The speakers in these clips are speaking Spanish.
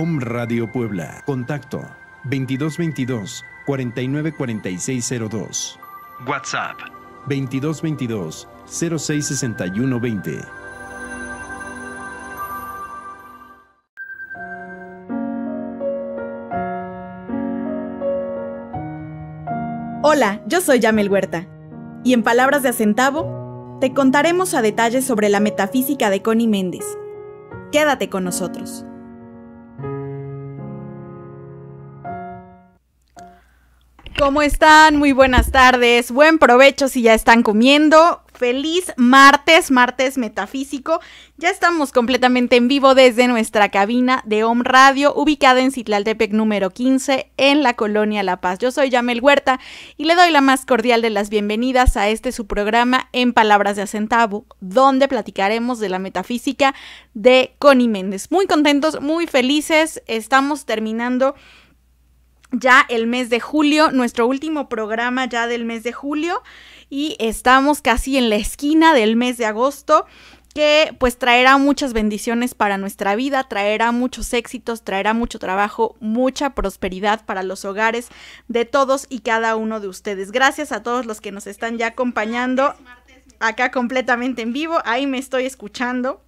Om Radio Puebla. Contacto 2222 494602. WhatsApp 2222 066120. Hola, yo soy Yamel Huerta. Y en palabras de Acentavo, te contaremos a detalle sobre la metafísica de Connie Méndez. Quédate con nosotros. ¿Cómo están? Muy buenas tardes. Buen provecho si ya están comiendo. Feliz martes, martes metafísico. Ya estamos completamente en vivo desde nuestra cabina de Home Radio, ubicada en Citlaltepec número 15, en la colonia La Paz. Yo soy Yamel Huerta y le doy la más cordial de las bienvenidas a este su programa en Palabras de Acentavo, donde platicaremos de la metafísica de Connie Méndez. Muy contentos, muy felices. Estamos terminando ya el mes de julio, nuestro último programa ya del mes de julio y estamos casi en la esquina del mes de agosto que pues traerá muchas bendiciones para nuestra vida, traerá muchos éxitos, traerá mucho trabajo, mucha prosperidad para los hogares de todos y cada uno de ustedes. Gracias a todos los que nos están ya acompañando acá completamente en vivo, ahí me estoy escuchando.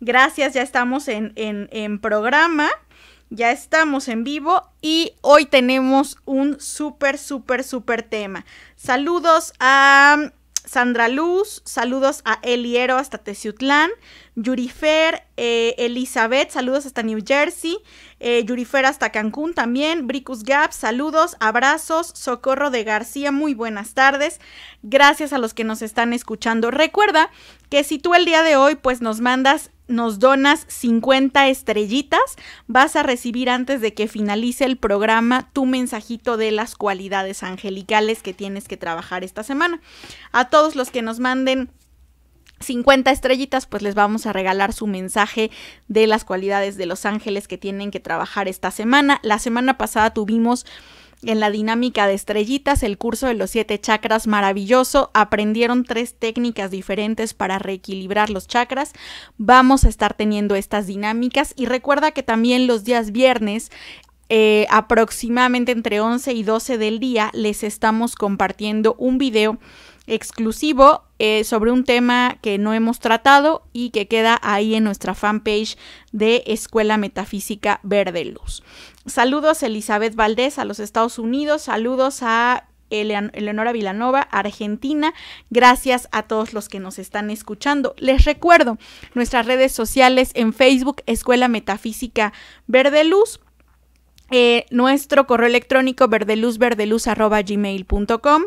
Gracias, ya estamos en, en, programa. Ya estamos en vivo y hoy tenemos un súper, súper, súper tema. Saludos a um, Sandra Luz, saludos a Eliero hasta Teciutlán, Yurifer, eh, Elizabeth, saludos hasta New Jersey, eh, Yurifer hasta Cancún también, Bricus Gap, saludos, abrazos, Socorro de García, muy buenas tardes, gracias a los que nos están escuchando. Recuerda que si tú el día de hoy pues nos mandas nos donas 50 estrellitas, vas a recibir antes de que finalice el programa tu mensajito de las cualidades angelicales que tienes que trabajar esta semana. A todos los que nos manden 50 estrellitas, pues les vamos a regalar su mensaje de las cualidades de los ángeles que tienen que trabajar esta semana. La semana pasada tuvimos en la dinámica de estrellitas, el curso de los siete chakras maravilloso. Aprendieron tres técnicas diferentes para reequilibrar los chakras. Vamos a estar teniendo estas dinámicas y recuerda que también los días viernes eh, aproximadamente entre 11 y 12 del día les estamos compartiendo un video exclusivo eh, sobre un tema que no hemos tratado y que queda ahí en nuestra fanpage de Escuela Metafísica Verde Luz. Saludos Elizabeth Valdés a los Estados Unidos, saludos a Eleonora Vilanova, Argentina. Gracias a todos los que nos están escuchando. Les recuerdo nuestras redes sociales en Facebook, Escuela Metafísica Verde Luz. Eh, nuestro correo electrónico verdeluzverdeluz.gmail.com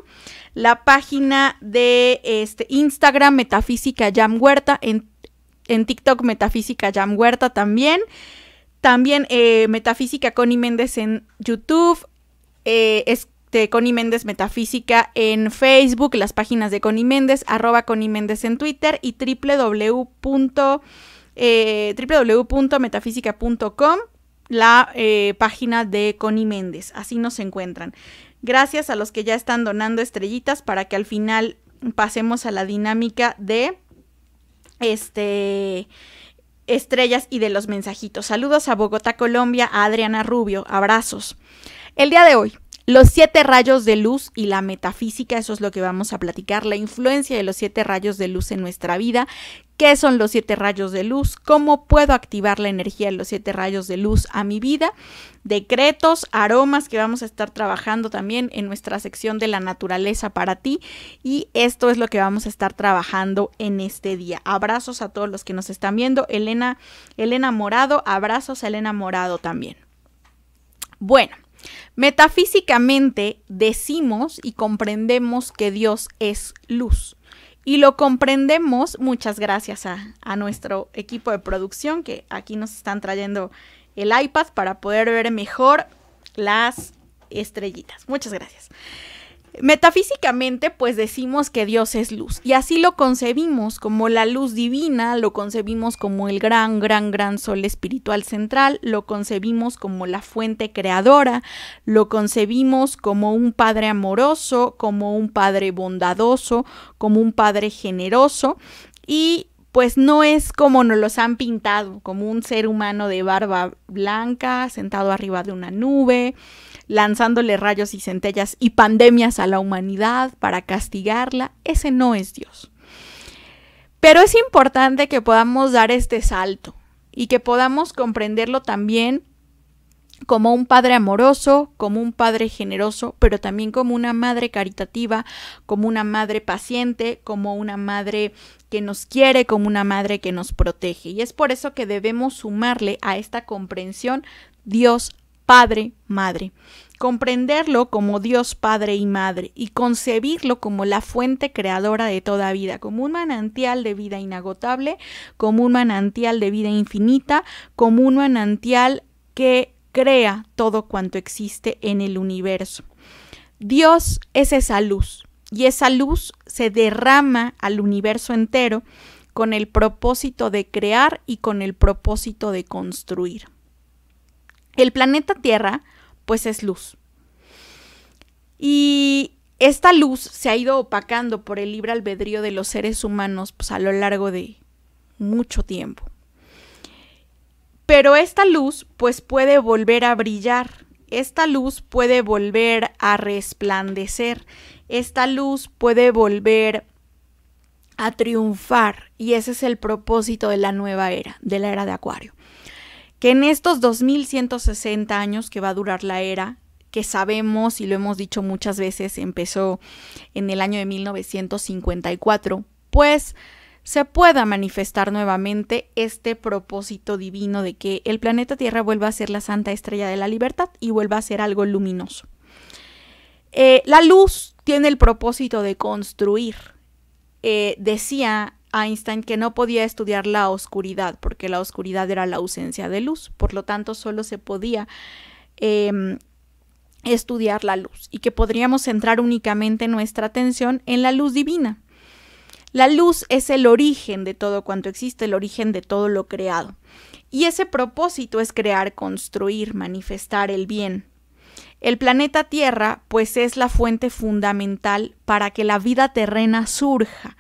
La página de este, Instagram Metafísica Jam Huerta. En, en TikTok Metafísica Jam Huerta también. También eh, Metafísica Connie Méndez en YouTube. Eh, este, Connie Méndez Metafísica en Facebook. Las páginas de Connie Méndez. Arroba Connie Méndez en Twitter. Y www.metafísica.com la eh, página de Connie Méndez. Así nos encuentran. Gracias a los que ya están donando estrellitas para que al final pasemos a la dinámica de este estrellas y de los mensajitos. Saludos a Bogotá, Colombia, a Adriana Rubio. Abrazos. El día de hoy los siete rayos de luz y la metafísica, eso es lo que vamos a platicar, la influencia de los siete rayos de luz en nuestra vida, qué son los siete rayos de luz, cómo puedo activar la energía de los siete rayos de luz a mi vida, decretos, aromas que vamos a estar trabajando también en nuestra sección de la naturaleza para ti y esto es lo que vamos a estar trabajando en este día. Abrazos a todos los que nos están viendo, Elena, Elena Morado, abrazos a Elena Morado también. Bueno, Metafísicamente decimos y comprendemos que Dios es luz. Y lo comprendemos muchas gracias a, a nuestro equipo de producción que aquí nos están trayendo el iPad para poder ver mejor las estrellitas. Muchas gracias. Metafísicamente, pues decimos que Dios es luz, y así lo concebimos como la luz divina, lo concebimos como el gran, gran, gran sol espiritual central, lo concebimos como la fuente creadora, lo concebimos como un Padre amoroso, como un Padre bondadoso, como un Padre generoso, y pues no es como nos los han pintado, como un ser humano de barba blanca, sentado arriba de una nube, lanzándole rayos y centellas y pandemias a la humanidad para castigarla, ese no es Dios. Pero es importante que podamos dar este salto y que podamos comprenderlo también como un padre amoroso, como un padre generoso, pero también como una madre caritativa, como una madre paciente, como una madre que nos quiere, como una madre que nos protege. Y es por eso que debemos sumarle a esta comprensión Dios Padre, Madre. Comprenderlo como Dios Padre y Madre y concebirlo como la fuente creadora de toda vida, como un manantial de vida inagotable, como un manantial de vida infinita, como un manantial que crea todo cuanto existe en el universo. Dios es esa luz y esa luz se derrama al universo entero con el propósito de crear y con el propósito de construir. El planeta Tierra, pues es luz. Y esta luz se ha ido opacando por el libre albedrío de los seres humanos pues, a lo largo de mucho tiempo. Pero esta luz pues puede volver a brillar, esta luz puede volver a resplandecer, esta luz puede volver a triunfar y ese es el propósito de la nueva era, de la era de Acuario que en estos 2160 años que va a durar la era, que sabemos y lo hemos dicho muchas veces, empezó en el año de 1954, pues se pueda manifestar nuevamente este propósito divino de que el planeta Tierra vuelva a ser la santa estrella de la libertad y vuelva a ser algo luminoso. Eh, la luz tiene el propósito de construir. Eh, decía Einstein que no podía estudiar la oscuridad, porque la oscuridad era la ausencia de luz, por lo tanto solo se podía em, estudiar la luz y que podríamos centrar únicamente nuestra atención en la luz divina. La luz es el origen de todo cuanto existe, el origen de todo lo creado. Y ese propósito es crear, construir, manifestar el bien. El planeta Tierra, pues, es la fuente fundamental para que la vida terrena surja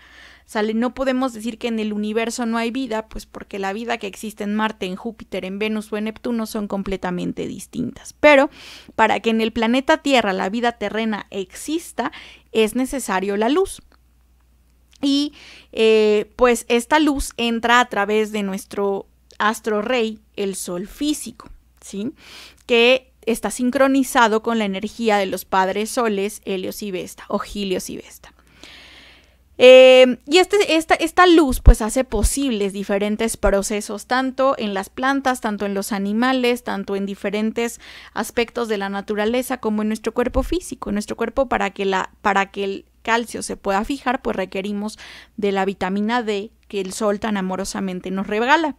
no podemos decir que en el universo no hay vida, pues porque la vida que existe en Marte, en Júpiter, en Venus o en Neptuno son completamente distintas. Pero para que en el planeta Tierra la vida terrena exista, es necesario la luz. Y eh, pues esta luz entra a través de nuestro astro rey, el Sol físico, ¿sí? Que está sincronizado con la energía de los padres soles Helios y Vesta o Helios y Vesta. Em, y este, esta, esta, luz pues hace posibles diferentes procesos, tanto en las plantas, tanto en los animales, tanto en diferentes aspectos de la naturaleza como en nuestro cuerpo físico, nuestro cuerpo para que, la, para que el calcio se pueda fijar pues requerimos de la vitamina D que el sol tan amorosamente nos regala.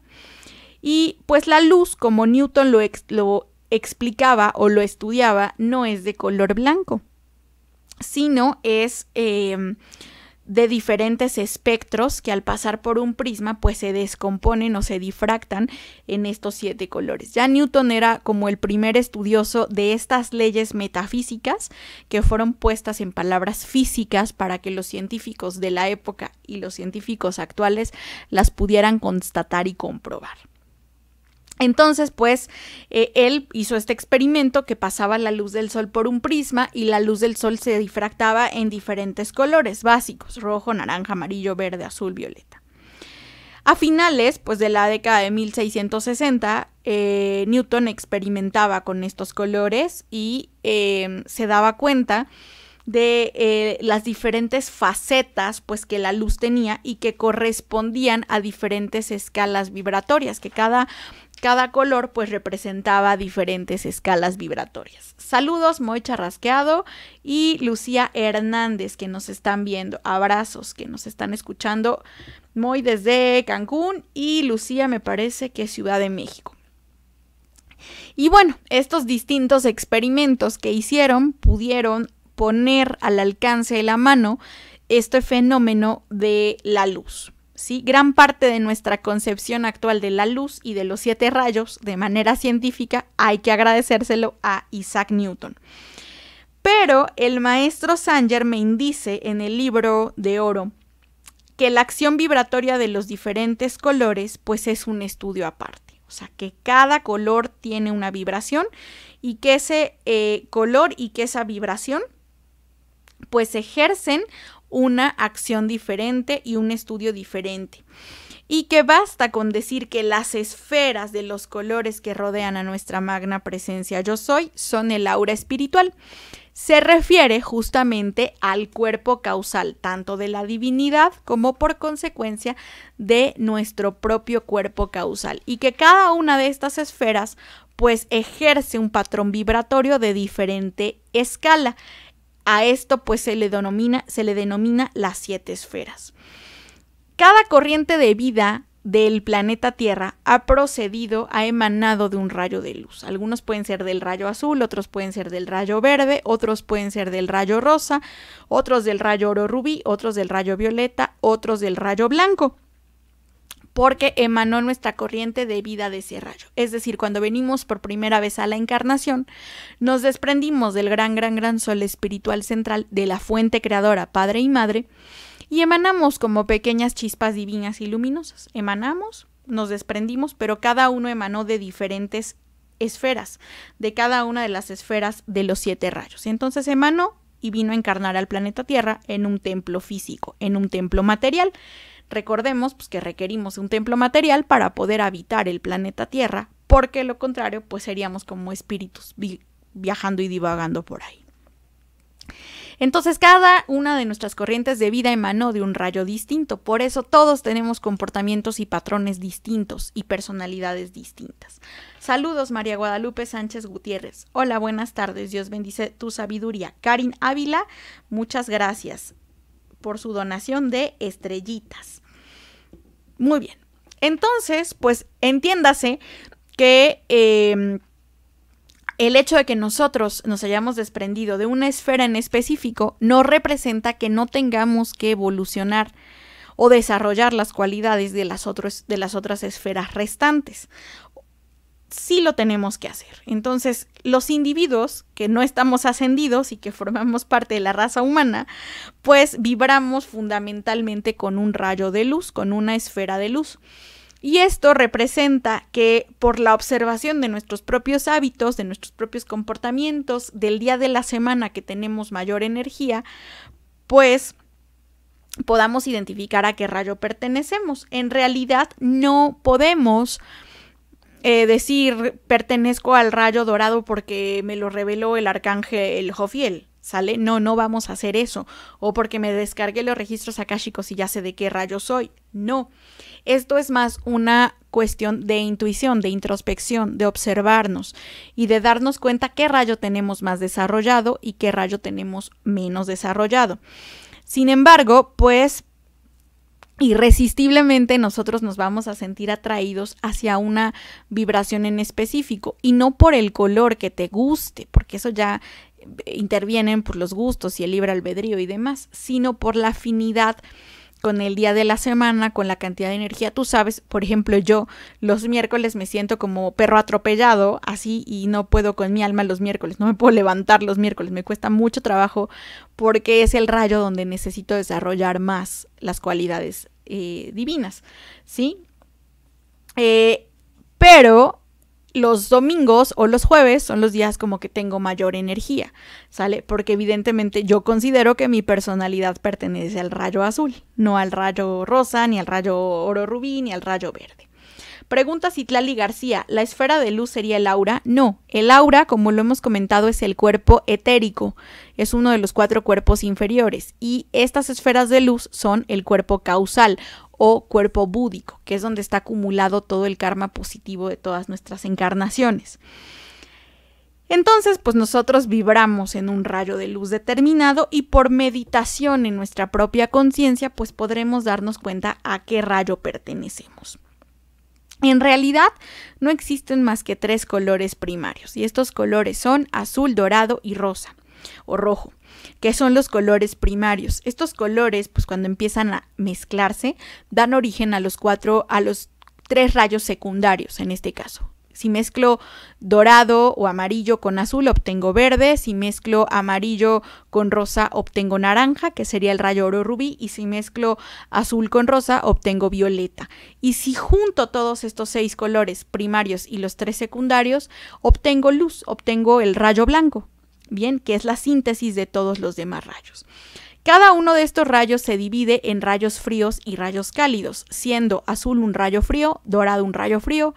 Y pues la luz, como Newton lo, lo explicaba o lo estudiaba, no es de color blanco, sino es... Em, de diferentes espectros que al pasar por un prisma pues se descomponen o se difractan en estos siete colores. Ya Newton era como el primer estudioso de estas leyes metafísicas que fueron puestas en palabras físicas para que los científicos de la época y los científicos actuales las pudieran constatar y comprobar. Entonces, pues, eh, él hizo este experimento que pasaba la luz del sol por un prisma y la luz del sol se difractaba en diferentes colores básicos, rojo, naranja, amarillo, verde, azul, violeta. A finales, pues, de la década de 1660, eh, Newton experimentaba con estos colores y eh, se daba cuenta de las diferentes facetas pues que la luz tenía y que correspondían a diferentes escalas vibratorias que cada cada color pues representaba diferentes escalas vibratorias. Saludos Moy Charrasqueado y Lucía Hernández que nos están viendo. Abrazos que nos están escuchando. Moy desde Cancún y Lucía me parece que Ciudad de México. Y bueno, estos distintos experimentos que hicieron pudieron poner al alcance de la mano este fenómeno de la luz. Gran parte de nuestra concepción actual de la luz y de los siete rayos, de manera científica, hay que agradecérselo a Isaac Newton. Pero el maestro Sanger me indice en el libro de oro que la acción vibratoria de los diferentes colores pues es un estudio aparte. O sea, que cada color tiene una vibración y que ese eh, color y que esa vibración pues ejercen una acción diferente y un estudio diferente. Y que basta con decir que las esferas de los colores que rodean a nuestra magna presencia yo soy son el aura espiritual. Se refiere justamente al cuerpo causal, tanto de la divinidad como por consecuencia de nuestro propio cuerpo causal. Y que cada una de estas esferas pues ejerce un patrón vibratorio de diferente escala a esto pues se le denomina, se le denomina las siete esferas. Cada corriente de vida del planeta Tierra ha procedido, ha emanado de un rayo de luz. Algunos pueden ser del rayo azul, otros pueden ser del rayo verde, otros pueden ser del rayo rosa, otros del rayo oro rubí, otros del rayo violeta, otros del rayo blanco porque emanó nuestra corriente de vida de ese rayo. Es decir, cuando venimos por primera vez a la encarnación, nos desprendimos del gran, gran, gran sol espiritual central de la fuente creadora, Padre y Madre, y emanamos como pequeñas chispas divinas y luminosas. Emanamos, nos desprendimos, pero cada uno emanó de diferentes esferas, de cada una de las esferas de los siete rayos. Entonces emanó y vino a encarnar al planeta Tierra en un templo físico, en un templo material. Recordemos pues, que requerimos un templo material para poder habitar el planeta Tierra, porque lo contrario, pues seríamos como espíritus viajando y divagando por ahí. Entonces cada una de nuestras corrientes de vida emanó de un rayo distinto, por eso todos tenemos comportamientos y patrones distintos y personalidades distintas. Saludos María Guadalupe Sánchez Gutiérrez. Hola, buenas tardes. Dios bendice tu sabiduría. Karin Ávila, muchas gracias por su donación de estrellitas. Muy bien. Entonces, pues entiéndase que em, el hecho de que nosotros nos hayamos desprendido de una esfera en específico no representa que no tengamos que evolucionar o desarrollar las cualidades de las, de las otras esferas restantes. Sí lo tenemos que hacer. Entonces, los individuos que no estamos ascendidos y que formamos parte de la raza humana, pues vibramos fundamentalmente con un rayo de luz, con una esfera de luz. Y esto representa que por la observación de nuestros propios hábitos, de nuestros propios comportamientos, del día de la semana que tenemos mayor energía, pues podamos identificar a qué rayo pertenecemos. En realidad no podemos eh, decir pertenezco al rayo dorado porque me lo reveló el arcángel Jofiel. ¿sale? No, no vamos a hacer eso. O porque me descargué los registros akáshicos y ya sé de qué rayo soy. No. Esto es más una cuestión de intuición, de introspección, de observarnos y de darnos cuenta qué rayo tenemos más desarrollado y qué rayo tenemos menos desarrollado. Sin embargo, pues irresistiblemente nosotros nos vamos a sentir atraídos hacia una vibración en específico y no por el color que te guste, porque eso ya intervienen por los gustos y el libre albedrío y demás, sino por la afinidad con el día de la semana, con la cantidad de energía. Tú sabes, por ejemplo, yo los miércoles me siento como perro atropellado, así, y no puedo con mi alma los miércoles, no me puedo levantar los miércoles, me cuesta mucho trabajo porque es el rayo donde necesito desarrollar más las cualidades eh, divinas, ¿sí? Eh, pero los domingos o los jueves son los días como que tengo mayor energía, ¿sale? Porque evidentemente yo considero que mi personalidad pertenece al rayo azul, no al rayo rosa, ni al rayo oro rubí, ni al rayo verde. Pregunta Citlali García, ¿la esfera de luz sería el aura? No, el aura, como lo hemos comentado, es el cuerpo etérico, es uno de los cuatro cuerpos inferiores, y estas esferas de luz son el cuerpo causal o cuerpo búdico, que es donde está acumulado todo el karma positivo de todas nuestras encarnaciones. Entonces, pues nosotros vibramos en un rayo de luz determinado y por meditación en nuestra propia conciencia, pues podremos darnos cuenta a qué rayo pertenecemos. En realidad, no existen más que tres colores primarios y estos colores son azul, dorado y rosa o rojo, que son los colores primarios. Estos colores, pues cuando empiezan a mezclarse, dan origen a los cuatro, a los tres rayos secundarios en este caso. Si mezclo dorado o amarillo con azul, obtengo verde. Si mezclo amarillo con rosa, obtengo naranja, que sería el rayo oro rubí. Y si mezclo azul con rosa, obtengo violeta. Y si junto todos estos seis colores primarios y los tres secundarios, obtengo luz, obtengo el rayo blanco, bien, que es la síntesis de todos los demás rayos. Cada uno de estos rayos se divide en rayos fríos y rayos cálidos, siendo azul un rayo frío, dorado un rayo frío,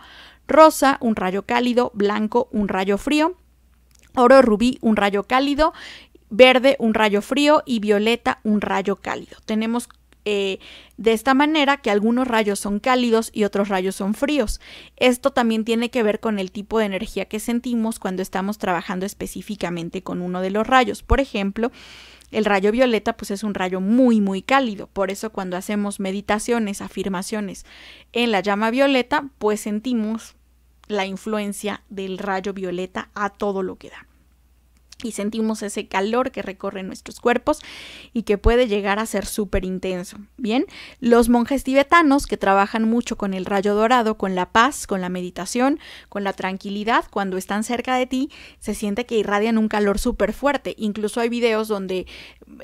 rosa un rayo cálido, blanco un rayo frío, oro rubí un rayo cálido, verde un rayo frío y violeta un rayo cálido. Tenemos eh, de esta manera que algunos rayos son cálidos y otros rayos son fríos. Esto también tiene que ver con el tipo de energía que sentimos cuando estamos trabajando específicamente con uno de los rayos. Por ejemplo, el rayo violeta pues es un rayo muy muy cálido, por eso cuando hacemos meditaciones, afirmaciones en la llama violeta, pues sentimos la influencia del rayo violeta a todo lo que da y sentimos ese calor que recorre nuestros cuerpos y que puede llegar a ser súper intenso. Bien, los monjes tibetanos que trabajan mucho con el rayo dorado, con la paz, con la meditación, con la tranquilidad, cuando están cerca de ti, se siente que irradian un calor súper fuerte. Incluso hay videos donde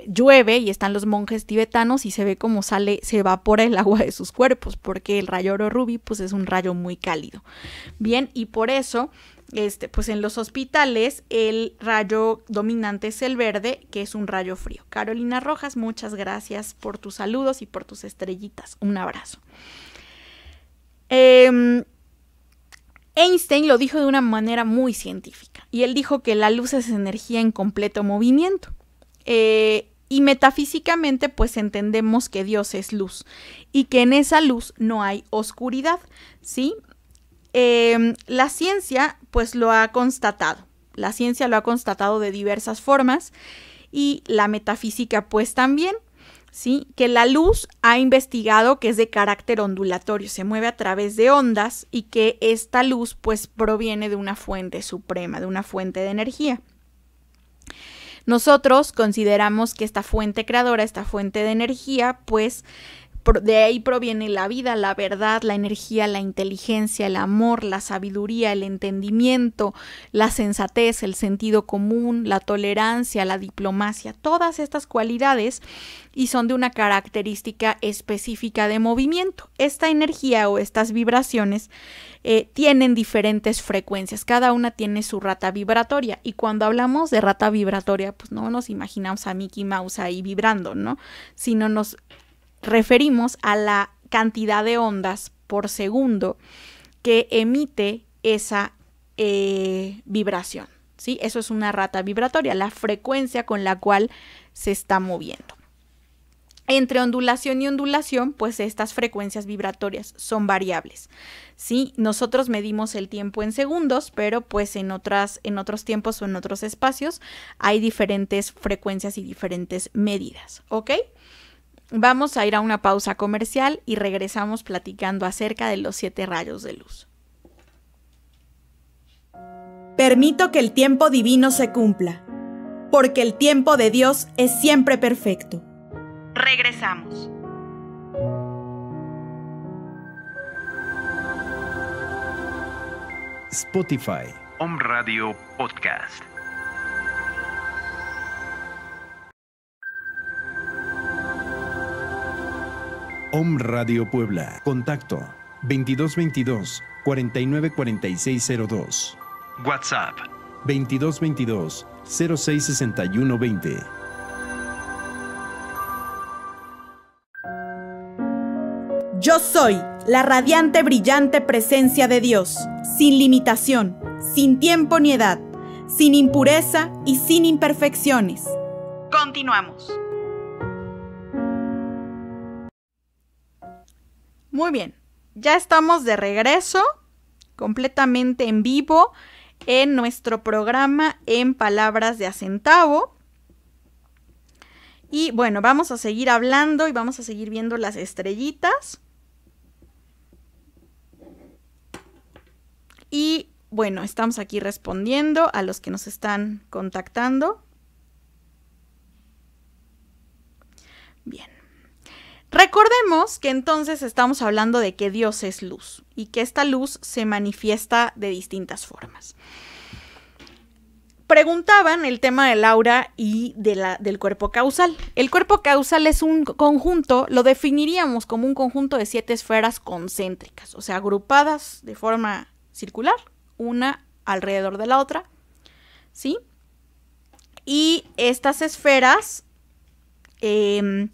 llueve y están los monjes tibetanos y se ve cómo sale, se evapora el agua de sus cuerpos, porque el rayo oro rubí pues es un rayo muy cálido. Bien, y por eso este, pues en los hospitales el rayo dominante es el verde, que es un rayo frío. Carolina Rojas, muchas gracias por tus saludos y por tus estrellitas. Un abrazo. Em, Einstein lo dijo de una manera muy científica y él dijo que la luz es energía en completo movimiento. Eh, y metafísicamente pues entendemos que Dios es luz y que en esa luz no hay oscuridad, ¿sí? Em, la ciencia pues lo ha constatado. La ciencia lo ha constatado de diversas formas y la metafísica pues también. ¿Sí? que la luz ha investigado que es de carácter ondulatorio, se mueve a través de ondas y que esta luz pues proviene de una fuente suprema, de una fuente de energía. Nosotros consideramos que esta fuente creadora, esta fuente de energía, pues de ahí proviene la vida, la verdad, la energía, la inteligencia, el amor, la sabiduría, el entendimiento, la sensatez, el sentido común, la tolerancia, la diplomacia, todas estas cualidades y son de una característica específica de movimiento. Esta energía o estas vibraciones eh, tienen diferentes frecuencias, cada una tiene su rata vibratoria y cuando hablamos de rata vibratoria, pues no nos imaginamos a Mickey Mouse ahí vibrando, ¿no? Sino nos referimos a la cantidad de ondas por segundo que emite esa eh, vibración. ¿sí? Eso es una rata vibratoria, la frecuencia con la cual se está moviendo. Entre ondulación y ondulación, pues estas frecuencias vibratorias son variables. ¿sí? Nosotros medimos el tiempo en segundos, pero pues en, otras, en otros tiempos o en otros espacios hay diferentes frecuencias y diferentes medidas. ¿Ok? Vamos a ir a una pausa comercial y regresamos platicando acerca de los siete rayos de luz. Permito que el tiempo divino se cumpla, porque el tiempo de Dios es siempre perfecto. Regresamos. Spotify. Home Radio Podcast. Om Radio Puebla. Contacto 2222 494602. WhatsApp 2222 066120. Yo soy la radiante, brillante presencia de Dios, sin limitación, sin tiempo ni edad, sin impureza y sin imperfecciones. Continuamos. Muy bien, ya estamos de regreso, completamente en vivo, en nuestro programa en palabras de acentavo Y bueno, vamos a seguir hablando y vamos a seguir viendo las estrellitas. Y bueno, estamos aquí respondiendo a los que nos están contactando. Bien. Recordemos que entonces estamos hablando de que Dios es luz y que esta luz se manifiesta de distintas formas. Preguntaban el tema del aura y de la, del cuerpo causal. El cuerpo causal es un conjunto, lo definiríamos como un conjunto de siete esferas concéntricas, o sea, agrupadas de forma circular, una alrededor de la otra, ¿sí? Y estas esferas em,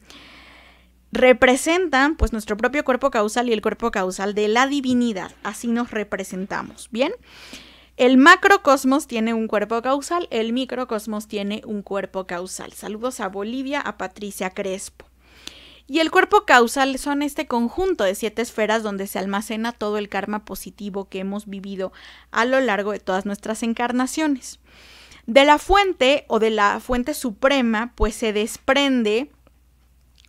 representan pues nuestro propio cuerpo causal y el cuerpo causal de la divinidad. Así nos representamos, ¿bien? El macrocosmos tiene un cuerpo causal, el microcosmos tiene un cuerpo causal. Saludos a Bolivia, a Patricia Crespo. Y el cuerpo causal son este conjunto de siete esferas donde se almacena todo el karma positivo que hemos vivido a lo largo de todas nuestras encarnaciones. De la fuente o de la fuente suprema, pues se desprende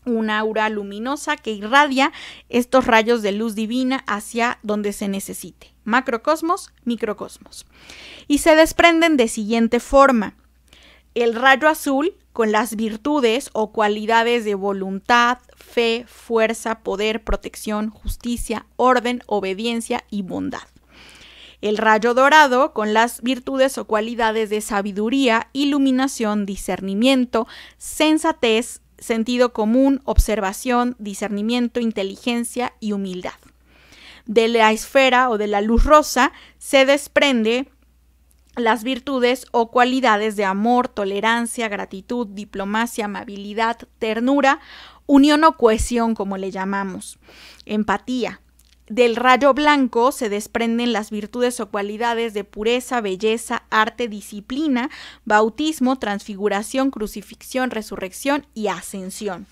un aura luminosa que irradia estos rayos de luz divina hacia donde se necesite, macrocosmos, microcosmos. Y se desprenden de siguiente forma. El rayo azul, con las virtudes o cualidades de voluntad, fe, fuerza, poder, protección, justicia, orden, obediencia y bondad. El rayo dorado, con las virtudes o cualidades de sabiduría, iluminación, discernimiento, sensatez, sentido común, observación, discernimiento, inteligencia y humildad. De la esfera o de la luz rosa se desprende las virtudes o cualidades de amor, tolerancia, gratitud, diplomacia, amabilidad, ternura, unión o cohesión, como le llamamos, empatía, del rayo blanco se desprenden las virtudes o cualidades de pureza, belleza, arte, disciplina, bautismo, transfiguración, crucifixión, resurrección y ascensión.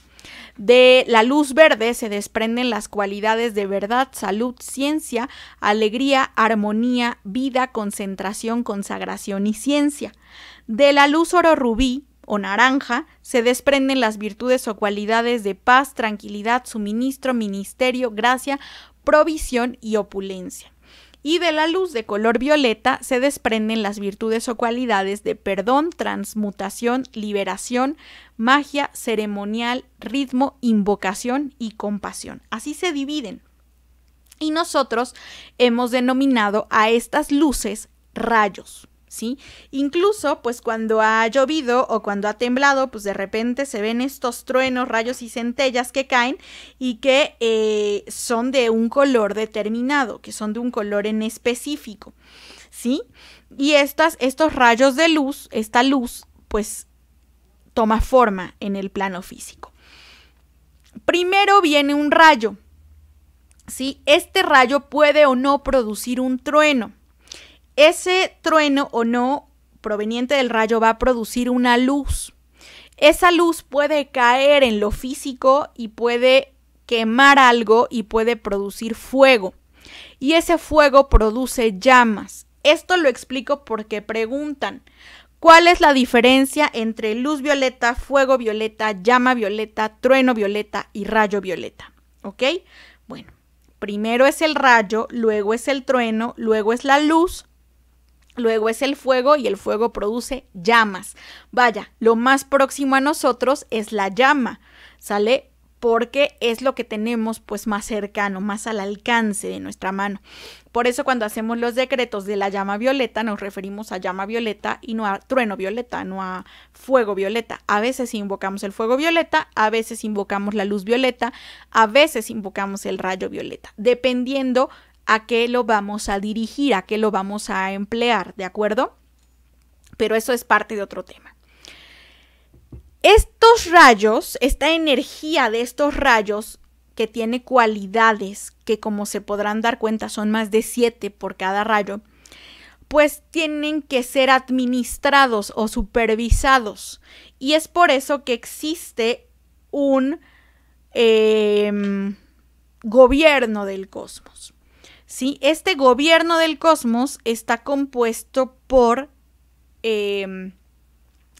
De la luz verde se desprenden las cualidades de verdad, salud, ciencia, alegría, armonía, vida, concentración, consagración y ciencia. De la luz oro rubí o naranja, se desprenden las virtudes o cualidades de paz, tranquilidad, suministro, ministerio, gracia, provisión y opulencia. Y de la luz de color violeta se desprenden las virtudes o cualidades de perdón, transmutación, liberación, magia, ceremonial, ritmo, invocación y compasión. Así se dividen. Y nosotros hemos denominado a estas luces rayos. ¿sí? Incluso, pues cuando ha llovido o cuando ha temblado, pues de repente se ven estos truenos, rayos y centellas que caen y que eh, son de un color determinado, que son de un color en específico, ¿sí? Y estos rayos de luz, esta luz, pues toma forma en el plano físico. Primero viene un rayo, ¿sí? Este rayo puede o no producir un trueno. Ese trueno o no proveniente del rayo va a producir una luz. Esa luz puede caer en lo físico y puede quemar algo y puede producir fuego. Y ese fuego produce llamas. Esto lo explico porque preguntan, ¿cuál es la diferencia entre luz violeta, fuego violeta, llama violeta, trueno violeta y rayo violeta? ¿Ok? Bueno, primero es el rayo, luego es el trueno, luego es la luz Luego es el fuego y el fuego produce llamas. Vaya, lo más próximo a nosotros es la llama, ¿sale? Porque es lo que tenemos pues más cercano, más al alcance de nuestra mano. Por eso cuando hacemos los decretos de la llama violeta nos referimos a llama violeta y no a trueno violeta, no a fuego violeta. A veces invocamos el fuego violeta, a veces invocamos la luz violeta, a veces invocamos el rayo violeta, dependiendo a qué lo vamos a dirigir, a qué lo vamos a emplear, ¿de acuerdo? Pero eso es parte de otro tema. Estos rayos, esta energía de estos rayos que tiene cualidades que como se podrán dar cuenta son más de siete por cada rayo, pues tienen que ser administrados o supervisados. Y es por eso que existe un em, gobierno del cosmos. ¿sí? Este gobierno del cosmos está compuesto por em,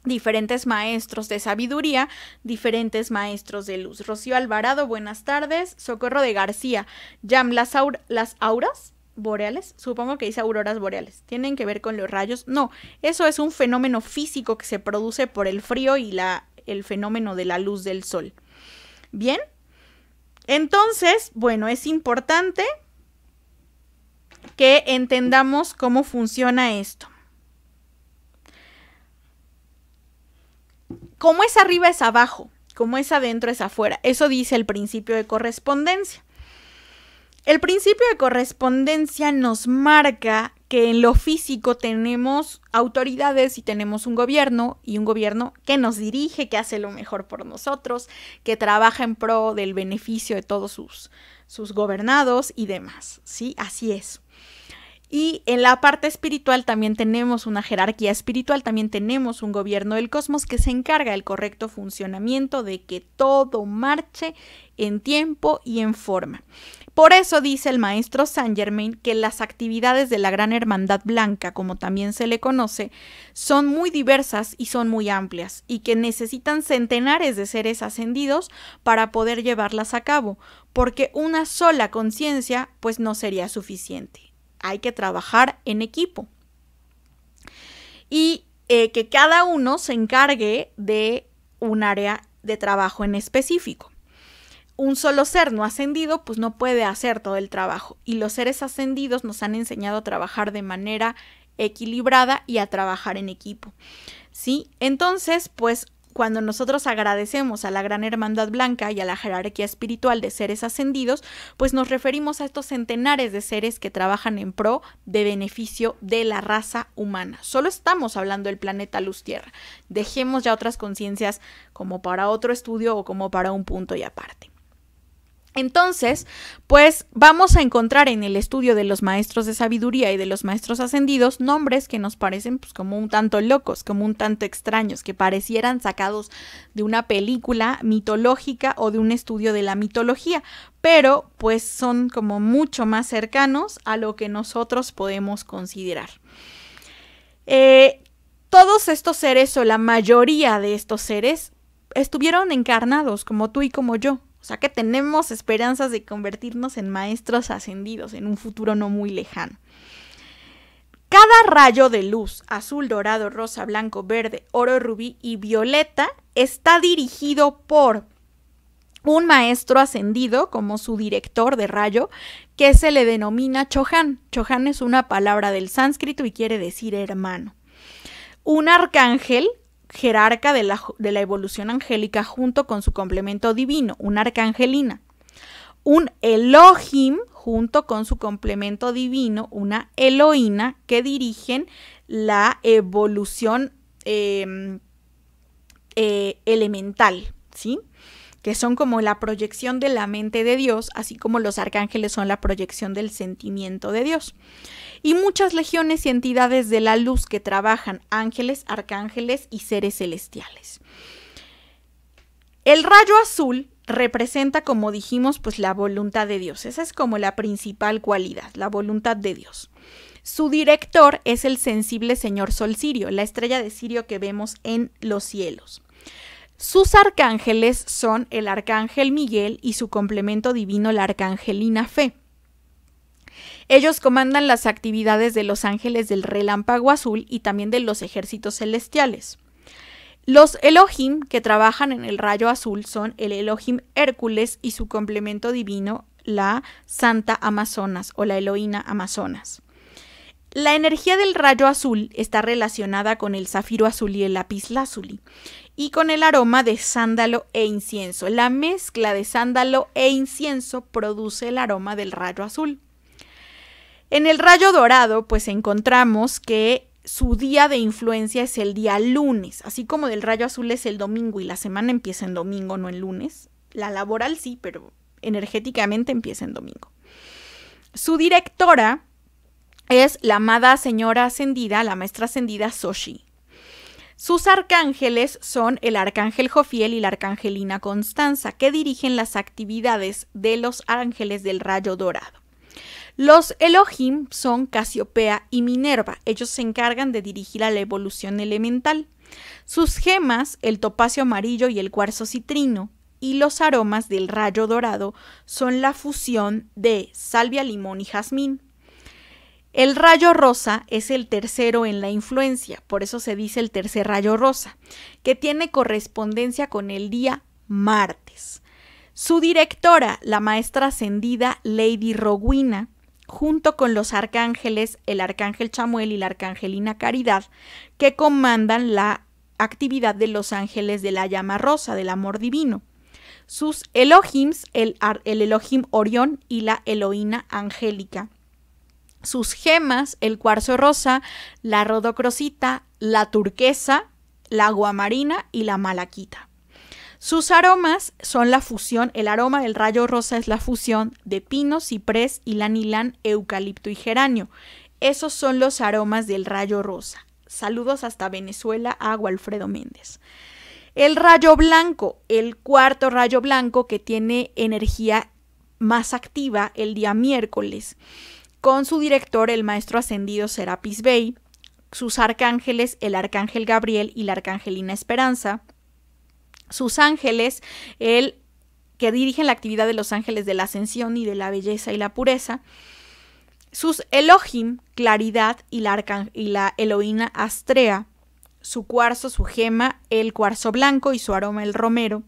diferentes maestros de sabiduría, diferentes maestros de luz. Rocío Alvarado, buenas tardes. Socorro de García. Jam, las, auras boreales, supongo que dice auroras boreales, ¿tienen que ver con los rayos? No, eso es un fenómeno físico que se produce por el frío y la, el fenómeno de la luz del sol. Bien, entonces, bueno, es importante que entendamos cómo funciona esto. Como es arriba es abajo, como es adentro es afuera. Eso dice el principio de correspondencia. El principio de correspondencia nos marca que en lo físico tenemos autoridades y tenemos un gobierno y un gobierno que nos dirige, que hace lo mejor por nosotros, que trabaja en pro del beneficio de todos sus, sus gobernados y demás. ¿Sí? Así es. Y en la parte espiritual también tenemos una jerarquía espiritual, también tenemos un gobierno del cosmos que se encarga del correcto funcionamiento de que todo marche en tiempo y en forma. Por eso dice el maestro Saint Germain que las actividades de la Gran Hermandad Blanca, como también se le conoce, son muy diversas y son muy amplias, y que necesitan centenares de seres ascendidos para poder llevarlas a cabo, porque una sola conciencia pues no sería suficiente hay que trabajar en equipo. Y eh, que cada uno se encargue de un área de trabajo en específico. Un solo ser no ascendido pues no puede hacer todo el trabajo y los seres ascendidos nos han enseñado a trabajar de manera equilibrada y a trabajar en equipo. ¿Sí? Entonces, pues cuando nosotros agradecemos a la gran hermandad blanca y a la jerarquía espiritual de seres ascendidos, pues nos referimos a estos centenares de seres que trabajan en pro de beneficio de la raza humana. Solo estamos hablando del planeta luz tierra. Dejemos ya otras conciencias como para otro estudio o como para un punto y aparte. Entonces, pues vamos a encontrar en el estudio de los maestros de sabiduría y de los maestros ascendidos nombres que nos parecen pues, como un tanto locos, como un tanto extraños, que parecieran sacados de una película mitológica o de un estudio de la mitología, pero pues son como mucho más cercanos a lo que nosotros podemos considerar. Eh, todos estos seres o la mayoría de estos seres estuvieron encarnados como tú y como yo, o sea que tenemos esperanzas de convertirnos en maestros ascendidos en un futuro no muy lejano. Cada rayo de luz, azul, dorado, rosa, blanco, verde, oro, rubí y violeta, está dirigido por un maestro ascendido como su director de rayo, que se le denomina Chohan. Chohan es una palabra del sánscrito y quiere decir hermano. Un arcángel jerarca de la, evolución angélica junto con su complemento divino, una arcangelina. Un Elohim junto con su complemento divino, una Eloína, que dirigen la evolución em, eh, elemental, ¿sí? que son como la proyección de la mente de Dios, así como los arcángeles son la proyección del sentimiento de Dios y muchas legiones y entidades de la luz que trabajan ángeles, arcángeles y seres celestiales. El rayo azul representa, como dijimos, pues la voluntad de Dios. Esa es como la principal cualidad, la voluntad de Dios. Su director es el sensible señor Sol Sirio, la estrella de Sirio que vemos en los cielos. Sus arcángeles son el arcángel Miguel y su complemento divino la arcangelina Fe. Ellos comandan las actividades de los ángeles del relámpago azul y también de los ejércitos celestiales. Los Elohim que trabajan en el rayo azul son el Elohim Hércules y su complemento divino, la Santa Amazonas o la Eloína Amazonas. La energía del rayo azul está relacionada con el zafiro azul y el lápiz lazuli, y con el aroma de sándalo e incienso. La mezcla de sándalo e incienso produce el aroma del rayo azul. En el rayo dorado, pues encontramos que su día de influencia es el día lunes, así como del rayo azul es el domingo y la semana empieza en domingo, no en lunes. La laboral sí, pero energéticamente empieza en domingo. Su directora es la amada señora ascendida, la maestra ascendida Soshi. Sus arcángeles son el arcángel Jofiel y la arcangelina Constanza, que dirigen las actividades de los ángeles del rayo dorado. Los Elohim son Casiopea y Minerva. Ellos se encargan de dirigir a la evolución elemental. Sus gemas, el topacio amarillo y el cuarzo citrino, y los aromas del rayo dorado son la fusión de salvia, limón y jazmín. El rayo rosa es el tercero en la influencia, por eso se dice el tercer rayo rosa, que tiene correspondencia con el día martes. Su directora, la maestra ascendida Lady Rowena, junto con los arcángeles, el arcángel Chamuel y la arcangelina Caridad, que comandan la actividad de los ángeles de la llama rosa, del amor divino. Sus Elohims, el, el Elohim Orión y la Eloína Angélica. Sus gemas, el cuarzo rosa, la rodocrosita, la turquesa, la aguamarina y la malaquita. Sus aromas son la fusión, el aroma del rayo rosa es la fusión de pino, ciprés, y eucalipto y geranio. Esos son los aromas del rayo rosa. Saludos hasta Venezuela a Alfredo Méndez. El rayo blanco, el cuarto rayo blanco que tiene energía más activa el día miércoles, con su director el maestro ascendido Serapis Bey, sus arcángeles el arcángel Gabriel y la arcangelina Esperanza, sus ángeles, el que dirigen la actividad de los ángeles de la ascensión y de la belleza y la pureza, sus Elohim, claridad y la, y la Astrea, su cuarzo, su gema, el cuarzo blanco y su aroma, el romero,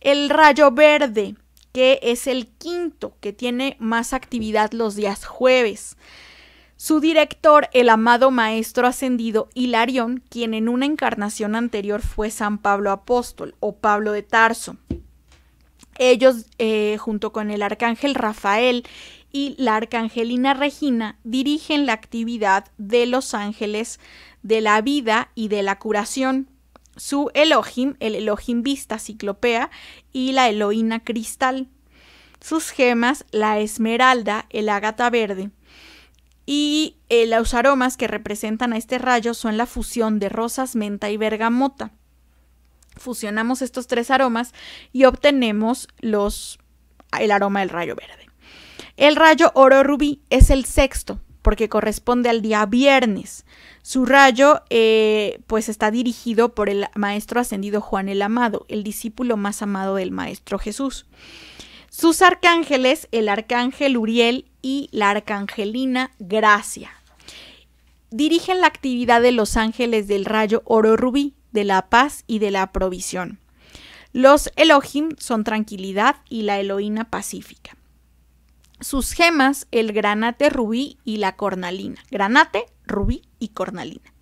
el rayo verde, que es el quinto, que tiene más actividad los días jueves, su director, el amado maestro ascendido Hilarión, quien en una encarnación anterior fue San Pablo Apóstol o Pablo de Tarso. Ellos, eh, junto con el arcángel Rafael y la arcangelina Regina, dirigen la actividad de los ángeles de la vida y de la curación. Su Elohim, el Elohim Vista Ciclopea y la Eloína Cristal. Sus gemas, la Esmeralda, el Ágata Verde y eh, los aromas que representan a este rayo son la fusión de rosas, menta y bergamota. Fusionamos estos tres aromas y obtenemos los, el aroma del rayo verde. El rayo oro rubí es el sexto, porque corresponde al día viernes. Su rayo, eh, pues está dirigido por el maestro ascendido Juan el Amado, el discípulo más amado del maestro Jesús. Sus arcángeles, el arcángel Uriel y la arcangelina Gracia. Dirigen la actividad de los ángeles del rayo oro rubí, de la paz y de la provisión. Los Elohim son tranquilidad y la eloína pacífica. Sus gemas, el granate rubí y la cornalina. Granate, rubí y cornalina.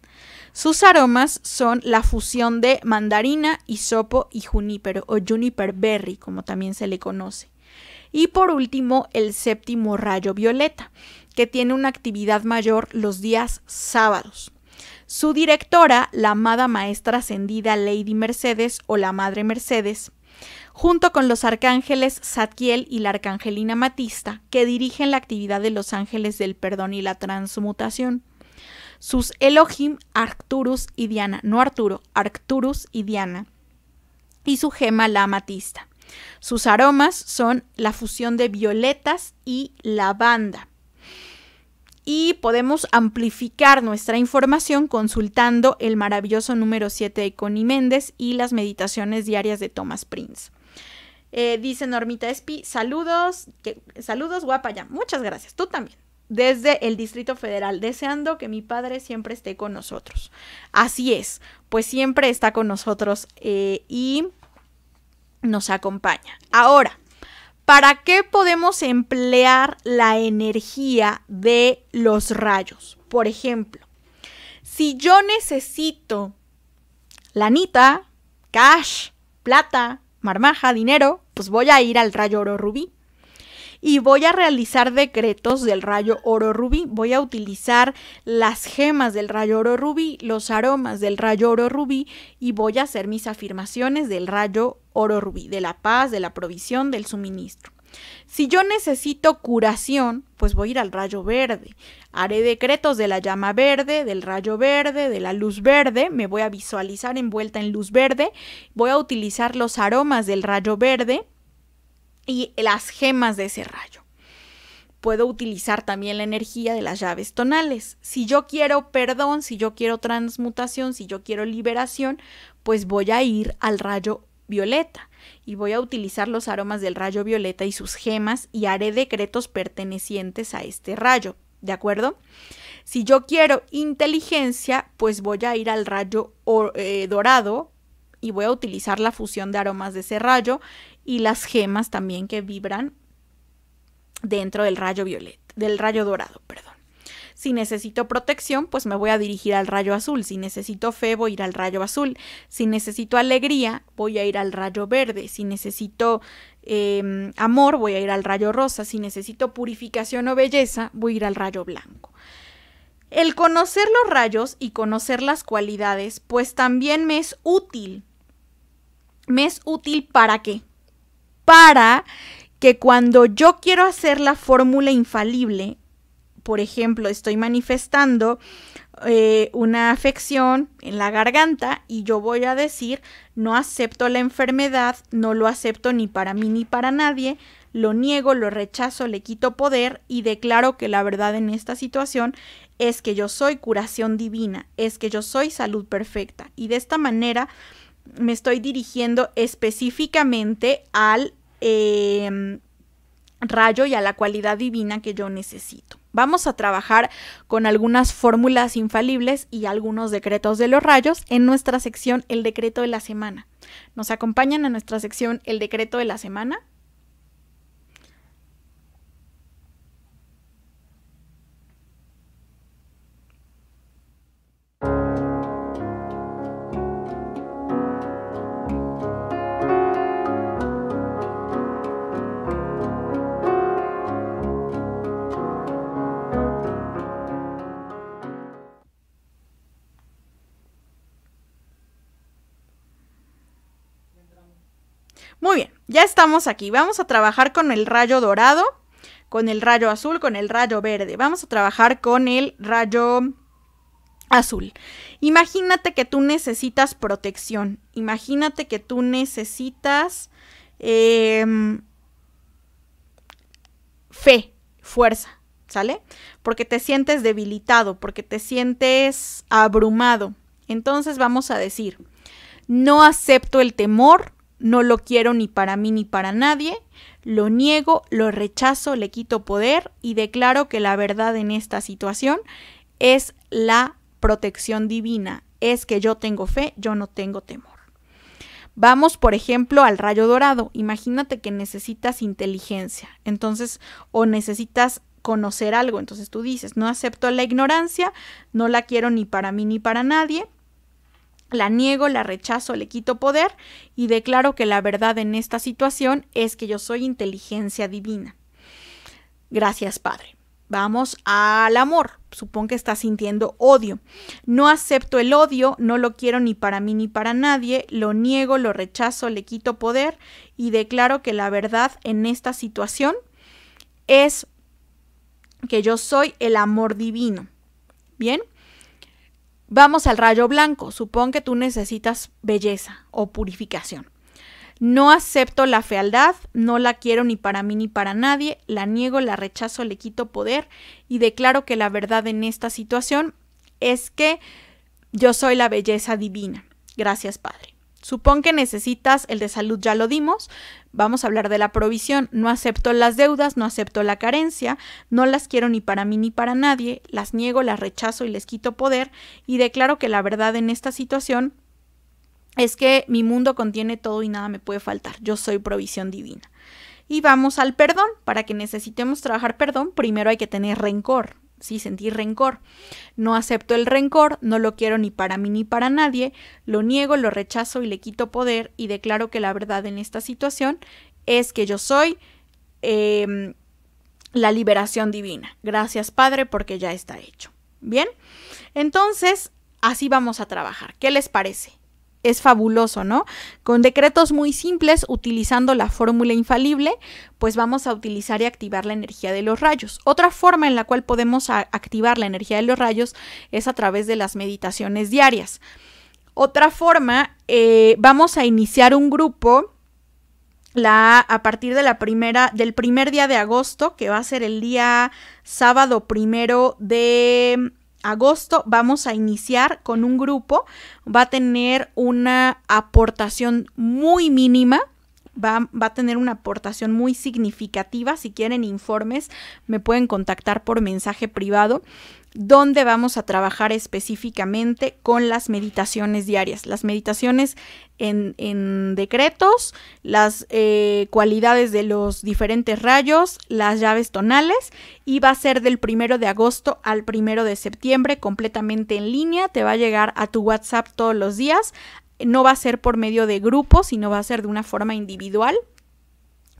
Sus aromas son la fusión de mandarina, hisopo y junipero, o juniper berry, como también se le conoce. Y por último, el séptimo rayo violeta, que tiene una actividad mayor los días sábados. Su directora, la amada maestra ascendida Lady Mercedes o la Madre Mercedes, junto con los arcángeles Zadkiel y la arcangelina Matista, que dirigen la actividad de los ángeles del perdón y la transmutación. Sus Elohim, Arcturus y Diana, no Arturo, Arcturus y Diana, y su gema, la Matista. Sus aromas son la fusión de violetas y lavanda. Y podemos amplificar nuestra información consultando el maravilloso número 7 de Connie Méndez y las meditaciones diarias de Thomas Prince. Eh, dice Normita Espi, saludos, que, saludos guapa ya. Muchas gracias, tú también. Desde el Distrito Federal, deseando que mi padre siempre esté con nosotros. Así es, pues siempre está con nosotros eh, y nos acompaña. Ahora, ¿para qué podemos emplear la energía de los rayos? Por ejemplo, si yo necesito lanita, cash, plata, marmaja, dinero, pues voy a ir al rayo oro rubí y voy a realizar decretos del rayo oro rubí. Voy a utilizar las gemas del rayo oro rubí, los aromas del rayo oro rubí y voy a hacer mis afirmaciones del rayo oro rubí, de la paz, de la provisión, del suministro. Si yo necesito curación, pues voy a ir al rayo verde. Haré decretos de la llama verde, del rayo verde, de la luz verde. Me voy a visualizar envuelta en luz verde. Voy a utilizar los aromas del rayo verde y las gemas de ese rayo. Puedo utilizar también la energía de las llaves tonales. Si yo quiero perdón, si yo quiero transmutación, si yo quiero liberación, pues voy a ir al rayo violeta y voy a utilizar los aromas del rayo violeta y sus gemas y haré decretos pertenecientes a este rayo, ¿de acuerdo? Si yo quiero inteligencia, pues voy a ir al rayo eh, dorado y voy a utilizar la fusión de aromas de ese rayo y las gemas también que vibran dentro del rayo violeta, del rayo dorado, perdón. Si necesito protección, pues me voy a dirigir al rayo azul. Si necesito fe, voy a ir al rayo azul. Si necesito alegría, voy a ir al rayo verde. Si necesito em, amor, voy a ir al rayo rosa. Si necesito purificación o belleza, voy a ir al rayo blanco. El conocer los rayos y conocer las cualidades, pues también me es útil. Me es útil para qué? para que cuando yo quiero hacer la fórmula infalible, por ejemplo, estoy manifestando eh, una afección en la garganta y yo voy a decir, no acepto la enfermedad, no lo acepto ni para mí ni para nadie, lo niego, lo rechazo, le quito poder y declaro que la verdad en esta situación es que yo soy curación divina, es que yo soy salud perfecta. Y de esta manera me estoy dirigiendo específicamente al Em, rayo y a la cualidad divina que yo necesito. Vamos a trabajar con algunas fórmulas infalibles y algunos decretos de los rayos en nuestra sección El decreto de la semana. Nos acompañan a nuestra sección El decreto de la semana. Muy bien, ya estamos aquí. Vamos a trabajar con el rayo dorado, con el rayo azul, con el rayo verde. Vamos a trabajar con el rayo azul. Imagínate que tú necesitas protección. Imagínate que tú necesitas em, fe, fuerza, ¿sale? Porque te sientes debilitado, porque te sientes abrumado. Entonces vamos a decir, no acepto el temor, no lo quiero ni para mí ni para nadie, lo niego, lo rechazo, le quito poder y declaro que la verdad en esta situación es la protección divina, es que yo tengo fe, yo no tengo temor. Vamos, por ejemplo, al rayo dorado. Imagínate que necesitas inteligencia, entonces, o necesitas conocer algo, entonces tú dices, no acepto la ignorancia, no la quiero ni para mí ni para nadie, la niego, la rechazo, le quito poder y declaro que la verdad en esta situación es que yo soy inteligencia divina. Gracias, Padre. Vamos al amor. Supongo que estás sintiendo odio. No acepto el odio, no lo quiero ni para mí ni para nadie, lo niego, lo rechazo, le quito poder y declaro que la verdad en esta situación es que yo soy el amor divino. ¿Bien? Vamos al rayo blanco. Supón que tú necesitas belleza o purificación. No acepto la fealdad, no la quiero ni para mí ni para nadie, la niego, la rechazo, le quito poder y declaro que la verdad en esta situación es que yo soy la belleza divina. Gracias, Padre. Supón que necesitas el de salud, ya lo dimos. Vamos a hablar de la provisión. No acepto las deudas, no acepto la carencia, no las quiero ni para mí ni para nadie, las niego, las rechazo y les quito poder y declaro que la verdad en esta situación es que mi mundo contiene todo y nada me puede faltar. Yo soy provisión divina. Y vamos al perdón. Para que necesitemos trabajar perdón, primero hay que tener rencor. Sí, sentí rencor. No acepto el rencor, no lo quiero ni para mí ni para nadie, lo niego, lo rechazo y le quito poder y declaro que la verdad en esta situación es que yo soy em, la liberación divina. Gracias Padre porque ya está hecho. Bien, entonces así vamos a trabajar. ¿Qué les parece? es fabuloso, ¿no? Con decretos muy simples, utilizando la fórmula infalible, pues vamos a utilizar y activar la energía de los rayos. Otra forma en la cual podemos activar la energía de los rayos es a través de las meditaciones diarias. Otra forma, eh, vamos a iniciar un grupo la, a partir de la primera, del primer día de agosto, que va a ser el día sábado primero de agosto vamos a iniciar con un grupo, va a tener una aportación muy mínima. Va, va, a tener una aportación muy significativa. Si quieren informes, me pueden contactar por mensaje privado donde vamos a trabajar específicamente con las meditaciones diarias, las meditaciones en, decretos, las eh, cualidades de los diferentes rayos, las llaves tonales y va a ser del primero de agosto al primero de septiembre completamente en línea, te va a llegar a tu WhatsApp todos los días, no va a ser por medio de grupos, sino va a ser de una forma individual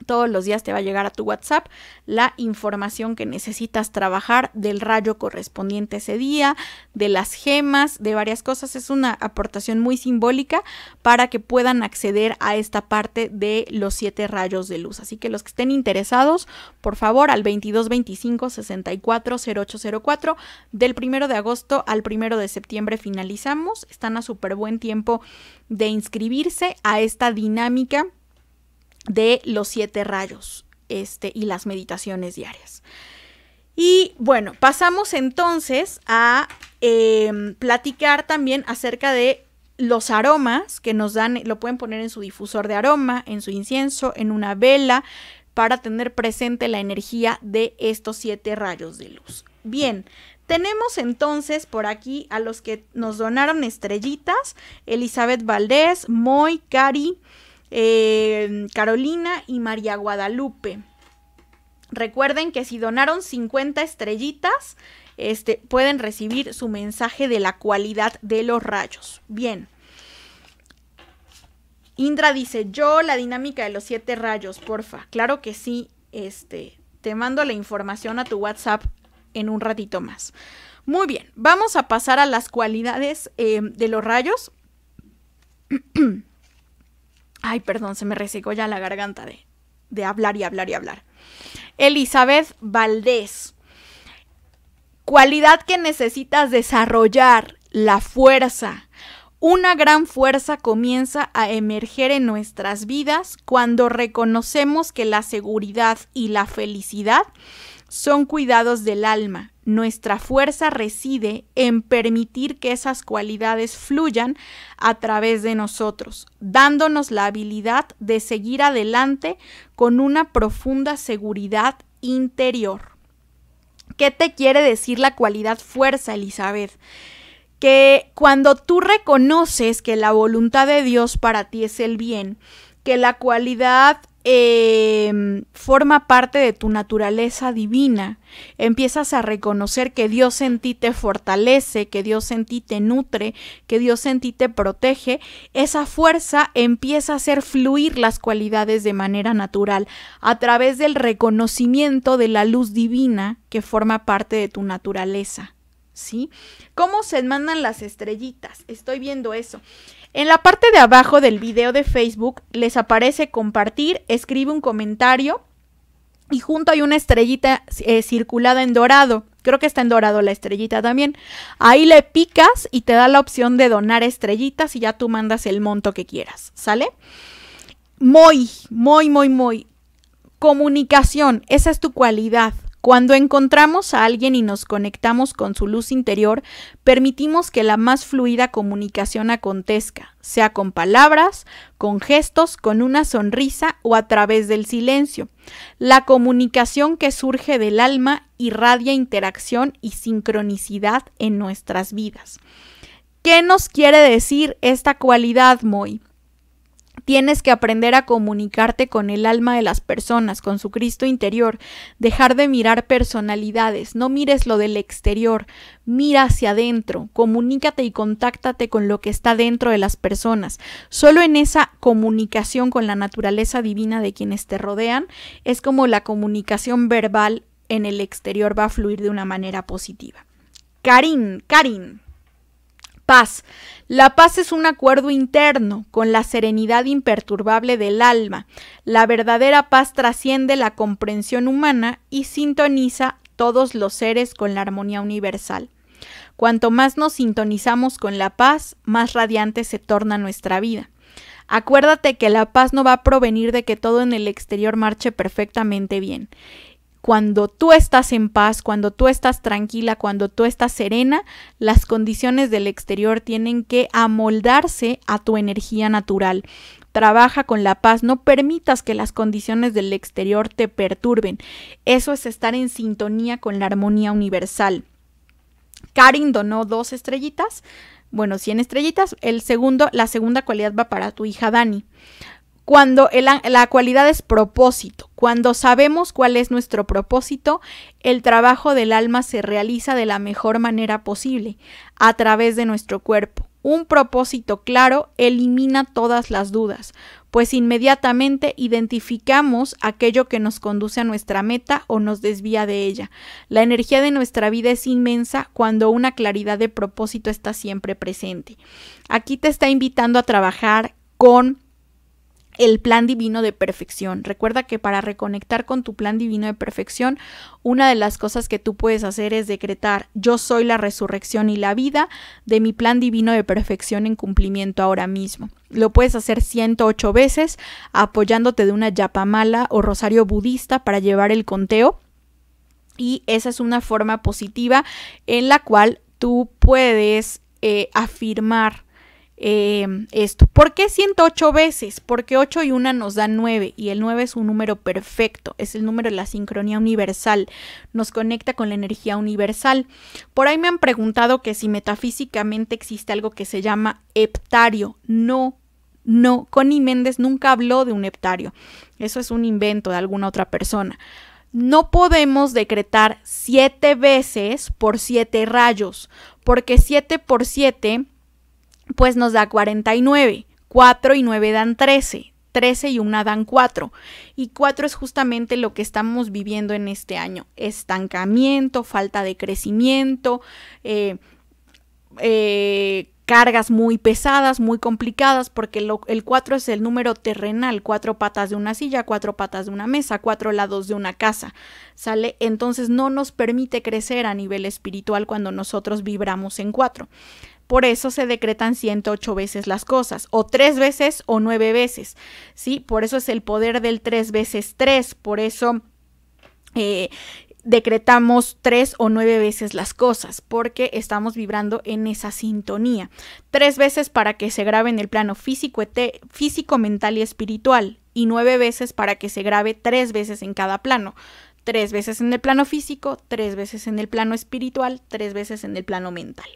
todos los días te va a llegar a tu WhatsApp la información que necesitas trabajar del rayo correspondiente ese día, de las gemas, de varias cosas. Es una aportación muy simbólica para que puedan acceder a esta parte de los siete rayos de luz. Así que los que estén interesados, por favor, al 2225 640804 Del primero de agosto al primero de septiembre finalizamos. Están a súper buen tiempo de inscribirse a esta dinámica de los siete rayos este, y las meditaciones diarias. Y bueno, pasamos entonces a em, platicar también acerca de los aromas que nos dan, lo pueden poner en su difusor de aroma, en su incienso, en una vela, para tener presente la energía de estos siete rayos de luz. Bien, tenemos entonces por aquí a los que nos donaron estrellitas, Elizabeth Valdés, Moy, Cari, eh, Carolina y María Guadalupe. Recuerden que si donaron 50 estrellitas, este, pueden recibir su mensaje de la cualidad de los rayos. Bien. Indra dice, yo la dinámica de los siete rayos, porfa. Claro que sí, este, te mando la información a tu WhatsApp en un ratito más. Muy bien, vamos a pasar a las cualidades eh, de los rayos. Ay, perdón, se me resecó ya la garganta de, de hablar y hablar y hablar. Elizabeth Valdés. Cualidad que necesitas desarrollar, la fuerza. Una gran fuerza comienza a emerger en nuestras vidas cuando reconocemos que la seguridad y la felicidad son cuidados del alma. Nuestra fuerza reside en permitir que esas cualidades fluyan a través de nosotros, dándonos la habilidad de seguir adelante con una profunda seguridad interior. ¿Qué te quiere decir la cualidad fuerza, Elizabeth? Que cuando tú reconoces que la voluntad de Dios para ti es el bien, que la cualidad em, forma parte de tu naturaleza divina. Empiezas a reconocer que Dios en ti te fortalece, que Dios en ti te nutre, que Dios en ti te protege. Esa fuerza empieza a hacer fluir las cualidades de manera natural a través del reconocimiento de la luz divina que forma parte de tu naturaleza. ¿Sí? ¿Cómo se mandan las estrellitas? Estoy viendo eso. En la parte de abajo del video de Facebook les aparece compartir, escribe un comentario y junto hay una estrellita eh, circulada en dorado. Creo que está en dorado la estrellita también. Ahí le picas y te da la opción de donar estrellitas y ya tú mandas el monto que quieras, ¿sale? Muy, muy, muy, muy. Comunicación, esa es tu cualidad. Cuando encontramos a alguien y nos conectamos con su luz interior, permitimos que la más fluida comunicación acontezca, sea con palabras, con gestos, con una sonrisa o a través del silencio. La comunicación que surge del alma irradia interacción y sincronicidad en nuestras vidas. ¿Qué nos quiere decir esta cualidad, Moy? Tienes que aprender a comunicarte con el alma de las personas, con su Cristo interior, dejar de mirar personalidades, no mires lo del exterior, mira hacia adentro, comunícate y contáctate con lo que está dentro de las personas. Solo en esa comunicación con la naturaleza divina de quienes te rodean es como la comunicación verbal en el exterior va a fluir de una manera positiva. Karin, Karin. Paz. La paz es un acuerdo interno con la serenidad imperturbable del alma. La verdadera paz trasciende la comprensión humana y sintoniza todos los seres con la armonía universal. Cuanto más nos sintonizamos con la paz, más radiante se torna nuestra vida. Acuérdate que la paz no va a provenir de que todo en el exterior marche perfectamente bien cuando tú estás en paz, cuando tú estás tranquila, cuando tú estás serena, las condiciones del exterior tienen que amoldarse a tu energía natural. Trabaja con la paz, no permitas que las condiciones del exterior te perturben. Eso es estar en sintonía con la armonía universal. Karin donó dos estrellitas, bueno, 100 estrellitas. El segundo, la segunda cualidad va para tu hija Dani cuando la cualidad es propósito. Cuando sabemos cuál es nuestro propósito, el trabajo del alma se realiza de la mejor manera posible, a través de nuestro cuerpo. Un propósito claro elimina todas las dudas, pues inmediatamente identificamos aquello que nos conduce a nuestra meta o nos desvía de ella. La energía de nuestra vida es inmensa cuando una claridad de propósito está siempre presente. Aquí te está invitando a trabajar con el plan divino de perfección. Recuerda que para reconectar con tu plan divino de perfección, una de las cosas que tú puedes hacer es decretar, yo soy la resurrección y la vida de mi plan divino de perfección en cumplimiento ahora mismo. Lo puedes hacer 108 veces apoyándote de una yapamala o rosario budista para llevar el conteo. Y esa es una forma positiva en la cual tú puedes eh, afirmar Em, esto. ¿Por qué 108 veces? Porque 8 y 1 nos dan 9 y el 9 es un número perfecto, es el número de la sincronía universal, nos conecta con la energía universal. Por ahí me han preguntado que si metafísicamente existe algo que se llama heptario. No, no, Connie Méndez nunca habló de un heptario, eso es un invento de alguna otra persona. No podemos decretar 7 veces por 7 rayos, porque 7 por 7 pues nos da 49. 4 y 9 dan 13. 13 y 1 dan 4. Y 4 es justamente lo que estamos viviendo en este año. Estancamiento, falta de crecimiento, eh, eh, cargas muy pesadas, muy complicadas, porque el 4 es el número terrenal, cuatro patas de una silla, cuatro patas de una mesa, cuatro lados de una casa, ¿sale? Entonces no nos permite crecer a nivel espiritual cuando nosotros vibramos en 4. Por eso se decretan 108 veces las cosas, o tres veces o nueve veces, ¿sí? Por eso es el poder del tres veces tres, por eso eh, decretamos tres o nueve veces las cosas, porque estamos vibrando en esa sintonía. Tres veces para que se grabe en el plano físico, físico mental y espiritual, y nueve veces para que se grabe tres veces en cada plano tres veces en el plano físico, tres veces en el plano espiritual, tres veces en el plano mental.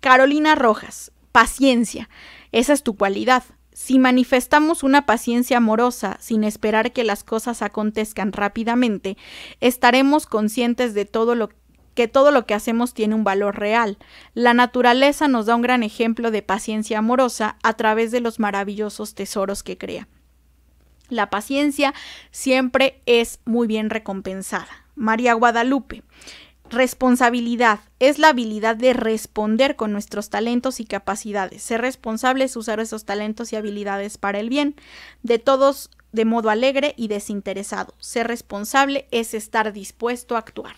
Carolina Rojas, paciencia. Esa es tu cualidad. Si manifestamos una paciencia amorosa sin esperar que las cosas acontezcan rápidamente, estaremos conscientes de todo lo que todo lo que hacemos tiene un valor real. La naturaleza nos da un gran ejemplo de paciencia amorosa a través de los maravillosos tesoros que crea. La paciencia siempre es muy bien recompensada. María Guadalupe. Responsabilidad es la habilidad de responder con nuestros talentos y capacidades. Ser responsable es usar esos talentos y habilidades para el bien de todos de modo alegre y desinteresado. Ser responsable es estar dispuesto a actuar.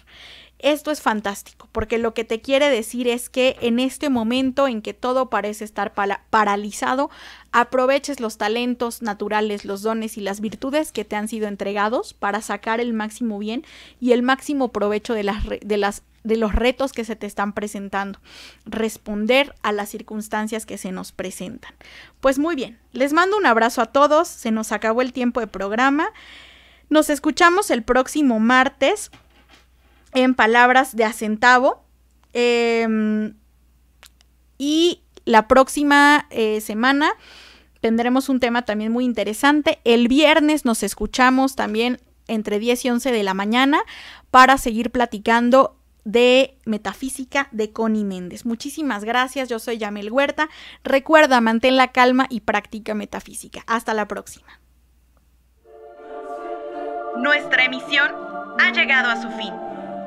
Esto es fantástico, porque lo que te quiere decir es que en este momento en que todo parece estar paralizado, aproveches los talentos naturales, los dones y las virtudes que te han sido entregados para sacar el máximo bien y el máximo provecho de las de los retos que se te están presentando, responder a las circunstancias que se nos presentan. Pues muy bien, les mando un abrazo a todos, se nos acabó el tiempo de programa, nos escuchamos el próximo martes en palabras de acentavo. Em, y la próxima eh, semana tendremos un tema también muy interesante. El viernes nos escuchamos también entre 10 y 11 de la mañana para seguir platicando de Metafísica de Connie Méndez. Muchísimas gracias, yo soy Yamel Huerta. Recuerda, mantén la calma y practica metafísica. Hasta la próxima. Nuestra emisión ha llegado a su fin.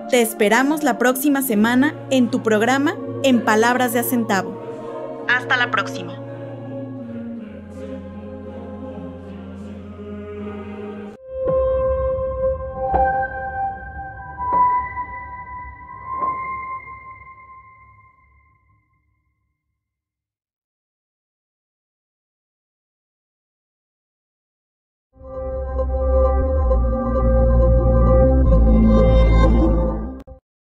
Te esperamos la próxima semana en tu programa En Palabras de Acentavo. Hasta la próxima.